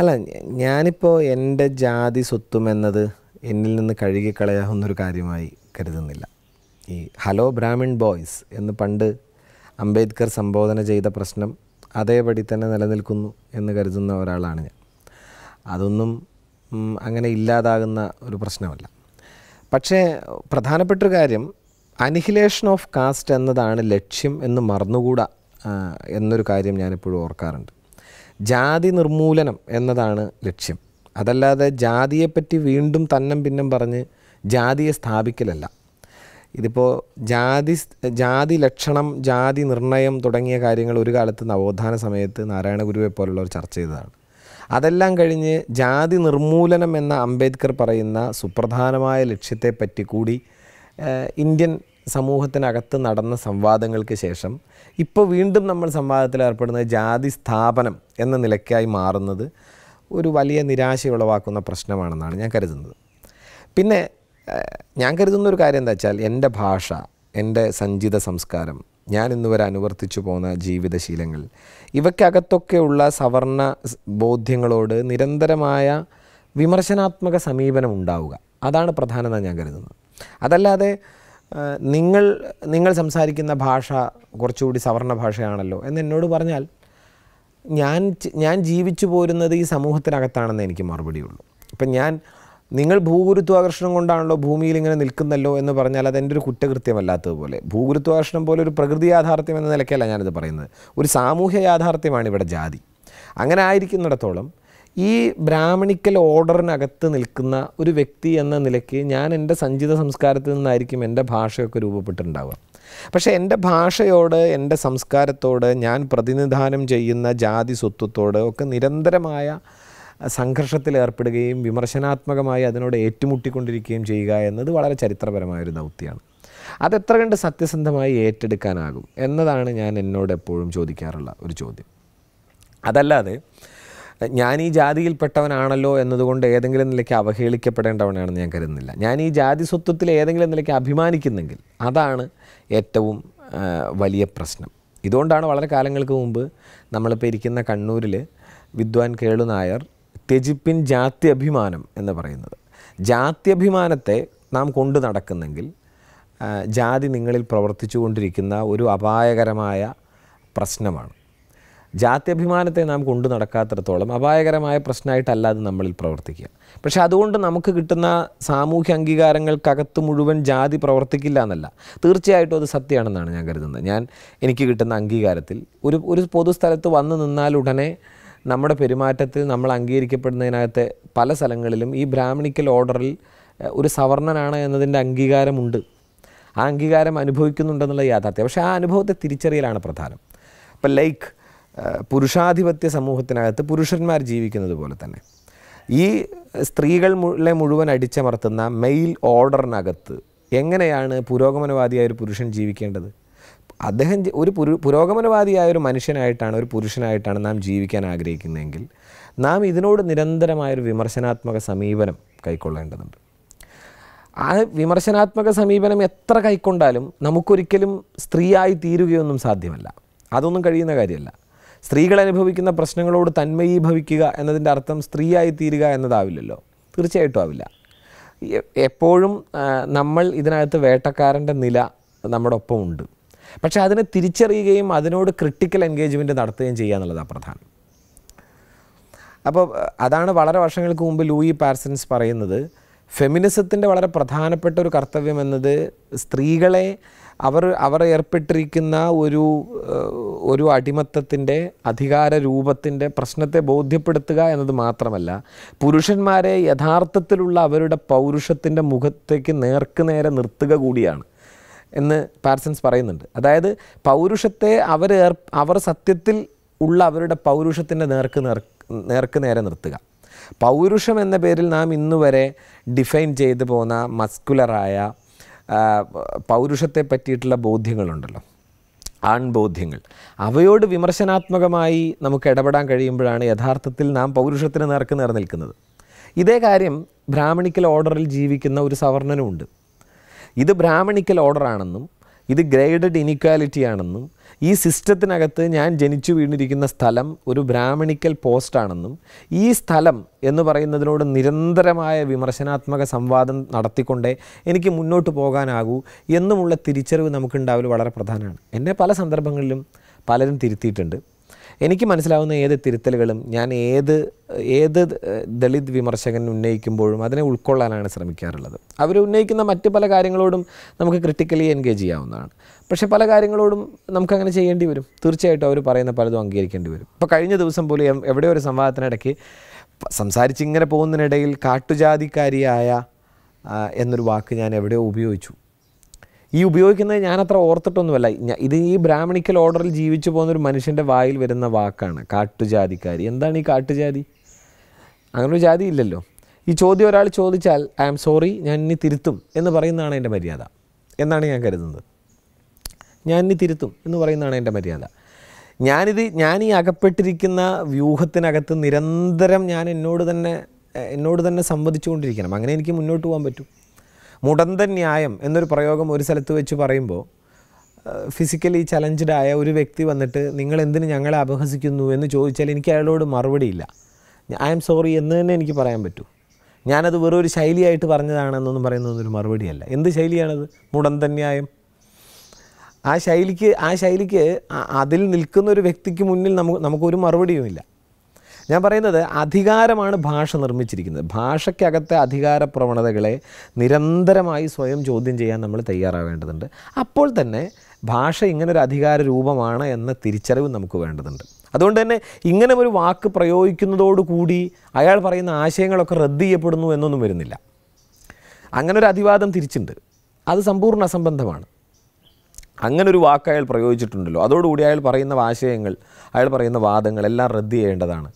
അല്ല ഞാനിപ്പോൾ എൻ്റെ ജാതി സ്വത്തും എന്നത് എന്നിൽ നിന്ന് കഴുകിക്കളയാവുന്നൊരു കാര്യമായി കരുതുന്നില്ല ഈ ഹലോ ബ്രാഹ്മിൺ ബോയ്സ് എന്ന് പണ്ട് അംബേദ്കർ സംബോധന ചെയ്ത പ്രശ്നം അതേപടി തന്നെ നിലനിൽക്കുന്നു എന്ന് കരുതുന്ന ഒരാളാണ് ഞാൻ അതൊന്നും അങ്ങനെ ഇല്ലാതാകുന്ന ഒരു പ്രശ്നമല്ല പക്ഷേ പ്രധാനപ്പെട്ടൊരു കാര്യം അനിഹിലേഷൻ ഓഫ് കാസ്റ്റ് എന്നതാണ് ലക്ഷ്യം എന്ന് മറന്നുകൂടാ എന്നൊരു കാര്യം ഞാനിപ്പോഴും ഓർക്കാറുണ്ട് ജാതി നിർമൂലനം എന്നതാണ് ലക്ഷ്യം അതല്ലാതെ ജാതിയെപ്പറ്റി വീണ്ടും തന്നം പിന്നം പറഞ്ഞ് ജാതിയെ സ്ഥാപിക്കലല്ല ഇതിപ്പോൾ ജാതി ജാതി ലക്ഷണം ജാതി നിർണയം തുടങ്ങിയ കാര്യങ്ങൾ ഒരു കാലത്ത് നവോത്ഥാന സമയത്ത് നാരായണ ഗുരുവെ പോലുള്ളവർ ചർച്ച ചെയ്തതാണ് അതെല്ലാം കഴിഞ്ഞ് ജാതി നിർമൂലനം എന്ന അംബേദ്കർ പറയുന്ന സുപ്രധാനമായ ലക്ഷ്യത്തെപ്പറ്റി കൂടി ഇന്ത്യൻ സമൂഹത്തിനകത്ത് നടന്ന സംവാദങ്ങൾക്ക് ശേഷം ഇപ്പോൾ വീണ്ടും നമ്മൾ സംവാദത്തിൽ ഏർപ്പെടുന്നത് ജാതി സ്ഥാപനം എന്ന നിലയ്ക്കായി മാറുന്നത് ഒരു വലിയ നിരാശയുളവാക്കുന്ന പ്രശ്നമാണെന്നാണ് ഞാൻ കരുതുന്നത് പിന്നെ ഞാൻ കരുതുന്ന ഒരു കാര്യം എന്താ വെച്ചാൽ എൻ്റെ ഭാഷ എൻ്റെ സഞ്ചിത സംസ്കാരം ഞാൻ ഇന്നുവരെ അനുവർത്തിച്ചു പോകുന്ന ജീവിതശീലങ്ങൾ ഇവയ്ക്കകത്തൊക്കെയുള്ള സവർണ ബോധ്യങ്ങളോട് നിരന്തരമായ വിമർശനാത്മക സമീപനം ഉണ്ടാവുക അതാണ് പ്രധാനമെന്നാണ് ഞാൻ കരുതുന്നത് അതല്ലാതെ നിങ്ങൾ നിങ്ങൾ സംസാരിക്കുന്ന ഭാഷ കുറച്ചുകൂടി സവർണ ഭാഷയാണല്ലോ എന്ന് എന്നോട് പറഞ്ഞാൽ ഞാൻ ഞാൻ ജീവിച്ചു പോരുന്നത് ഈ സമൂഹത്തിനകത്താണെന്ന് എനിക്ക് മറുപടിയുള്ളൂ ഇപ്പം ഞാൻ നിങ്ങൾ ഭൂഗുരുത്വാകർഷണം കൊണ്ടാണല്ലോ ഭൂമിയിൽ ഇങ്ങനെ നിൽക്കുന്നല്ലോ എന്ന് പറഞ്ഞാൽ എൻ്റെ ഒരു കുറ്റകൃത്യമല്ലാത്തതുപോലെ ഭൂഗുരുത്വാകർഷണം പോലെ ഒരു പ്രകൃതി യാഥാർത്ഥ്യം എന്ന നിലയ്ക്കല്ല ഞാനിത് പറയുന്നത് ഒരു സാമൂഹ്യ യാഥാർത്ഥ്യമാണ് ഇവിടെ ജാതി അങ്ങനെ ആയിരിക്കുന്നിടത്തോളം ഈ ബ്രാഹ്മണിക്കൽ ഓർഡറിനകത്ത് നിൽക്കുന്ന ഒരു വ്യക്തി എന്ന നിലയ്ക്ക് ഞാൻ എൻ്റെ സഞ്ചിത സംസ്കാരത്തിൽ നിന്നായിരിക്കും എൻ്റെ ഭാഷയൊക്കെ രൂപപ്പെട്ടിട്ടുണ്ടാവുക പക്ഷേ എൻ്റെ ഭാഷയോട് എൻ്റെ സംസ്കാരത്തോട് ഞാൻ പ്രതിനിധാനം ചെയ്യുന്ന ജാതി സ്വത്വത്തോട് ഒക്കെ നിരന്തരമായ സംഘർഷത്തിൽ ഏർപ്പെടുകയും വിമർശനാത്മകമായി അതിനോട് ഏറ്റുമുട്ടിക്കൊണ്ടിരിക്കുകയും ചെയ്യുക എന്നത് വളരെ ചരിത്രപരമായൊരു ദൗത്യമാണ് അതെത്ര കണ്ട് സത്യസന്ധമായി ഏറ്റെടുക്കാനാകും എന്നതാണ് ഞാൻ എന്നോട് എപ്പോഴും ചോദിക്കാറുള്ള ഒരു ചോദ്യം അതല്ലാതെ ഞാൻ ഈ ജാതിയിൽപ്പെട്ടവനാണല്ലോ എന്നതുകൊണ്ട് ഏതെങ്കിലും നിലയ്ക്ക് അവഹേളിക്കപ്പെടേണ്ടവനാണെന്ന് ഞാൻ കരുതുന്നില്ല ഞാൻ ഈ ജാതി സ്വത്വത്തിൽ ഏതെങ്കിലും നിലയ്ക്ക് അഭിമാനിക്കുന്നെങ്കിൽ അതാണ് ഏറ്റവും വലിയ പ്രശ്നം ഇതുകൊണ്ടാണ് വളരെ കാലങ്ങൾക്ക് മുമ്പ് നമ്മളിപ്പോൾ ഇരിക്കുന്ന കണ്ണൂരിൽ വിദ്വാൻ കേളു നായർ ത്യജിപ്പിൻ ജാത്യഭിമാനം എന്ന് പറയുന്നത് ജാത്യഭിമാനത്തെ നാം കൊണ്ടു നടക്കുന്നെങ്കിൽ ജാതി നിങ്ങളിൽ കൊണ്ടിരിക്കുന്ന ഒരു അപായകരമായ പ്രശ്നമാണ് അഭിമാനത്തെ നാം കൊണ്ടു നടക്കാത്തിടത്തോളം അപായകരമായ പ്രശ്നമായിട്ടല്ല അത് നമ്മളിൽ പ്രവർത്തിക്കുക പക്ഷെ അതുകൊണ്ട് നമുക്ക് കിട്ടുന്ന സാമൂഹ്യ അംഗീകാരങ്ങൾക്കകത്ത് മുഴുവൻ ജാതി പ്രവർത്തിക്കില്ല എന്നല്ല തീർച്ചയായിട്ടും അത് സത്യമാണെന്നാണ് ഞാൻ കരുതുന്നത് ഞാൻ എനിക്ക് കിട്ടുന്ന അംഗീകാരത്തിൽ ഒരു ഒരു പൊതുസ്ഥലത്ത് വന്നു നിന്നാലുടനെ നമ്മുടെ പെരുമാറ്റത്തിൽ നമ്മൾ അംഗീകരിക്കപ്പെടുന്നതിനകത്തെ പല സ്ഥലങ്ങളിലും ഈ ബ്രാഹ്മണിക്കൽ ഓർഡറിൽ ഒരു സവർണനാണ് എന്നതിൻ്റെ അംഗീകാരമുണ്ട് ആ അംഗീകാരം അനുഭവിക്കുന്നുണ്ടെന്നുള്ള യാഥാർത്ഥ്യം പക്ഷേ ആ അനുഭവത്തെ തിരിച്ചറിയലാണ് പ്രധാനം അപ്പം ലൈക്ക് പുരുഷാധിപത്യ സമൂഹത്തിനകത്ത് പുരുഷന്മാർ ജീവിക്കുന്നത് പോലെ തന്നെ ഈ സ്ത്രീകളെ മുഴുവൻ അടിച്ചമർത്തുന്ന മെയിൽ ഓർഡറിനകത്ത് എങ്ങനെയാണ് പുരോഗമനവാദിയായ ഒരു പുരുഷൻ ജീവിക്കേണ്ടത് അദ്ദേഹം ഒരു പുരു പുരോഗമനവാദിയായ ഒരു മനുഷ്യനായിട്ടാണ് ഒരു പുരുഷനായിട്ടാണ് നാം ജീവിക്കാൻ ആഗ്രഹിക്കുന്നതെങ്കിൽ നാം ഇതിനോട് നിരന്തരമായൊരു വിമർശനാത്മക സമീപനം കൈക്കൊള്ളേണ്ടതുണ്ട് ആ വിമർശനാത്മക സമീപനം എത്ര കൈക്കൊണ്ടാലും നമുക്കൊരിക്കലും സ്ത്രീയായി തീരുകയൊന്നും സാധ്യമല്ല അതൊന്നും കഴിയുന്ന കാര്യമല്ല സ്ത്രീകൾ അനുഭവിക്കുന്ന പ്രശ്നങ്ങളോട് ഭവിക്കുക എന്നതിൻ്റെ അർത്ഥം സ്ത്രീയായി തീരുക എന്നതാവില്ലല്ലോ തീർച്ചയായിട്ടും ആവില്ല എപ്പോഴും നമ്മൾ ഇതിനകത്ത് വേട്ടക്കാരൻ്റെ നില നമ്മുടെ ഉണ്ട് പക്ഷെ അതിനെ തിരിച്ചറിയുകയും അതിനോട് ക്രിട്ടിക്കൽ എൻഗേജ്മെൻറ്റ് നടത്തുകയും ചെയ്യുക എന്നുള്ളതാണ് പ്രധാനം അപ്പോൾ അതാണ് വളരെ വർഷങ്ങൾക്ക് മുമ്പ് ലൂയി പാർസൻസ് പറയുന്നത് ഫെമിനിസത്തിൻ്റെ വളരെ പ്രധാനപ്പെട്ട ഒരു കർത്തവ്യം എന്നത് സ്ത്രീകളെ അവർ അവർ ഏർപ്പെട്ടിരിക്കുന്ന ഒരു ഒരു അടിമത്തത്തിൻ്റെ അധികാര രൂപത്തിൻ്റെ പ്രശ്നത്തെ ബോധ്യപ്പെടുത്തുക എന്നത് മാത്രമല്ല പുരുഷന്മാരെ യഥാർത്ഥത്തിലുള്ള അവരുടെ പൗരുഷത്തിൻ്റെ മുഖത്തേക്ക് നേർക്കുനേരെ നിർത്തുക കൂടിയാണ് എന്ന് പാർസൻസ് പറയുന്നുണ്ട് അതായത് പൗരുഷത്തെ അവർ അവർ സത്യത്തിൽ ഉള്ള അവരുടെ പൗരുഷത്തിൻ്റെ നേർക്ക് നേർക്ക് നേരെ നിർത്തുക പൗരുഷം എന്ന പേരിൽ നാം ഇന്നുവരെ ഡിഫൈൻ ചെയ്തു പോകുന്ന മസ്കുലറായ പൗരുഷത്തെ പറ്റിയിട്ടുള്ള ബോധ്യങ്ങളുണ്ടല്ലോ ആൺബോധ്യങ്ങൾ അവയോട് വിമർശനാത്മകമായി നമുക്ക് ഇടപെടാൻ കഴിയുമ്പോഴാണ് യഥാർത്ഥത്തിൽ നാം പൗരുഷത്തിന് നേർക്ക് നേർ നിൽക്കുന്നത് ഇതേ കാര്യം ബ്രാഹ്മണിക്കൽ ഓർഡറിൽ ജീവിക്കുന്ന ഒരു സവർണനുമുണ്ട് ഇത് ബ്രാഹ്മണിക്കൽ ഓർഡറാണെന്നും ഇത് ഗ്രേഡഡ് ഇനിക്വാലിറ്റി ആണെന്നും ഈ സിസ്റ്റത്തിനകത്ത് ഞാൻ ജനിച്ചു വീണിരിക്കുന്ന സ്ഥലം ഒരു ബ്രാഹ്മണിക്കൽ പോസ്റ്റാണെന്നും ഈ സ്ഥലം എന്ന് പറയുന്നതിനോട് നിരന്തരമായ വിമർശനാത്മക സംവാദം നടത്തിക്കൊണ്ടേ എനിക്ക് മുന്നോട്ട് പോകാനാകൂ എന്നുമുള്ള തിരിച്ചറിവ് നമുക്കുണ്ടാവൽ വളരെ പ്രധാനമാണ് എന്നെ പല സന്ദർഭങ്ങളിലും പലരും തിരുത്തിയിട്ടുണ്ട് എനിക്ക് മനസ്സിലാവുന്ന ഏത് തിരുത്തലുകളും ഞാൻ ഏത് ഏത് ദളിത് വിമർശകൻ ഉന്നയിക്കുമ്പോഴും അതിനെ ഉൾക്കൊള്ളാനാണ് ശ്രമിക്കാറുള്ളത് അവർ ഉന്നയിക്കുന്ന മറ്റ് പല കാര്യങ്ങളോടും നമുക്ക് ക്രിട്ടിക്കലി എൻഗേജ് ചെയ്യാവുന്നതാണ് പക്ഷേ പല കാര്യങ്ങളോടും നമുക്കങ്ങനെ ചെയ്യേണ്ടി വരും തീർച്ചയായിട്ടും അവർ പറയുന്ന പലതും അംഗീകരിക്കേണ്ടി വരും ഇപ്പോൾ കഴിഞ്ഞ ദിവസം പോലും എവിടെ ഒരു സംവാദത്തിനിടയ്ക്ക് സംസാരിച്ചിങ്ങനെ പോകുന്നതിനിടയിൽ കാട്ടുജാതിക്കാരിയായ എന്നൊരു വാക്ക് ഞാൻ എവിടെയോ ഉപയോഗിച്ചു ഈ ഉപയോഗിക്കുന്നത് അത്ര ഓർത്തിട്ടൊന്നുമല്ല ഇത് ഈ ബ്രാഹ്മണിക്കൽ ഓർഡറിൽ ജീവിച്ചു പോകുന്ന ഒരു മനുഷ്യൻ്റെ വായിൽ വരുന്ന വാക്കാണ് കാട്ടുജാതിക്കാരി എന്താണ് ഈ കാട്ടുജാതി അങ്ങനൊരു ജാതി ഇല്ലല്ലോ ഈ ചോദ്യം ഒരാൾ ചോദിച്ചാൽ ഐ ആം സോറി ഞാൻ ഇനി തിരുത്തും എന്ന് പറയുന്നതാണ് എൻ്റെ മര്യാദ എന്നാണ് ഞാൻ കരുതുന്നത് ഞാൻ ഇനി തിരുത്തും എന്ന് പറയുന്നതാണ് എൻ്റെ മര്യാദ ഞാനിത് ഞാൻ ഈ അകപ്പെട്ടിരിക്കുന്ന വ്യൂഹത്തിനകത്ത് നിരന്തരം ഞാൻ എന്നോട് തന്നെ എന്നോട് തന്നെ സംവദിച്ചുകൊണ്ടിരിക്കണം അങ്ങനെ എനിക്ക് മുന്നോട്ട് പോകാൻ പറ്റും മുടന്തൻ ന്യായം എന്നൊരു പ്രയോഗം ഒരു സ്ഥലത്ത് വെച്ച് പറയുമ്പോൾ ഫിസിക്കലി ചലഞ്ച്ഡ് ആയ ഒരു വ്യക്തി വന്നിട്ട് നിങ്ങൾ എന്തിന് ഞങ്ങളെ അപഹസിക്കുന്നു എന്ന് ചോദിച്ചാൽ എനിക്ക് അയാളോട് മറുപടിയില്ല ഐ എം സോറി എന്ന് തന്നെ എനിക്ക് പറയാൻ പറ്റൂ ഞാനത് വെറും ഒരു ശൈലിയായിട്ട് പറഞ്ഞതാണെന്നൊന്നും പറയുന്നതൊന്നൊരു മറുപടിയല്ല എന്ത് ശൈലിയാണത് മുടന്തൻ ന്യായം ആ ശൈലിക്ക് ആ ശൈലിക്ക് അതിൽ നിൽക്കുന്ന ഒരു വ്യക്തിക്ക് മുന്നിൽ നമുക്ക് നമുക്കൊരു മറുപടിയുമില്ല ഞാൻ പറയുന്നത് അധികാരമാണ് ഭാഷ നിർമ്മിച്ചിരിക്കുന്നത് ഭാഷയ്ക്കകത്തെ അധികാര പ്രവണതകളെ നിരന്തരമായി സ്വയം ചോദ്യം ചെയ്യാൻ നമ്മൾ തയ്യാറാവേണ്ടതുണ്ട് അപ്പോൾ തന്നെ ഭാഷ ഇങ്ങനൊരു അധികാര രൂപമാണ് എന്ന തിരിച്ചറിവ് നമുക്ക് വേണ്ടതുണ്ട് അതുകൊണ്ട് തന്നെ ഇങ്ങനെ ഒരു വാക്ക് പ്രയോഗിക്കുന്നതോടുകൂടി അയാൾ പറയുന്ന ആശയങ്ങളൊക്കെ റദ്ദ് ചെയ്യപ്പെടുന്നു എന്നൊന്നും വരുന്നില്ല അങ്ങനെ ഒരു അതിവാദം തിരിച്ചുണ്ട് അത് സമ്പൂർണ്ണ അസംബന്ധമാണ് അങ്ങനെ ഒരു വാക്ക് അയാൾ പ്രയോഗിച്ചിട്ടുണ്ടല്ലോ അതോടുകൂടി അയാൾ പറയുന്ന ആശയങ്ങൾ അയാൾ പറയുന്ന വാദങ്ങൾ എല്ലാം റദ്ദ് ചെയ്യേണ്ടതാണ്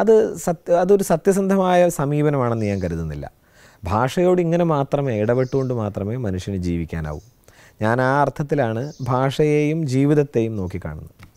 അത് സത്യ അതൊരു സത്യസന്ധമായ സമീപനമാണെന്ന് ഞാൻ കരുതുന്നില്ല ഭാഷയോട് ഇങ്ങനെ മാത്രമേ ഇടപെട്ടുകൊണ്ട് മാത്രമേ മനുഷ്യന് ജീവിക്കാനാവൂ ഞാൻ ആ അർത്ഥത്തിലാണ് ഭാഷയെയും ജീവിതത്തെയും നോക്കിക്കാണുന്നത്